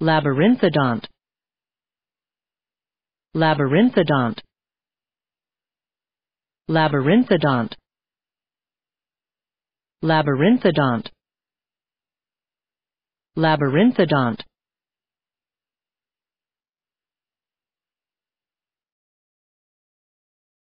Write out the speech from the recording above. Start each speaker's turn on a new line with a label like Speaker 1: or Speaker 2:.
Speaker 1: labyrinthodont labyrinthodont labyrinthodont labyrinthodont labyrinthodont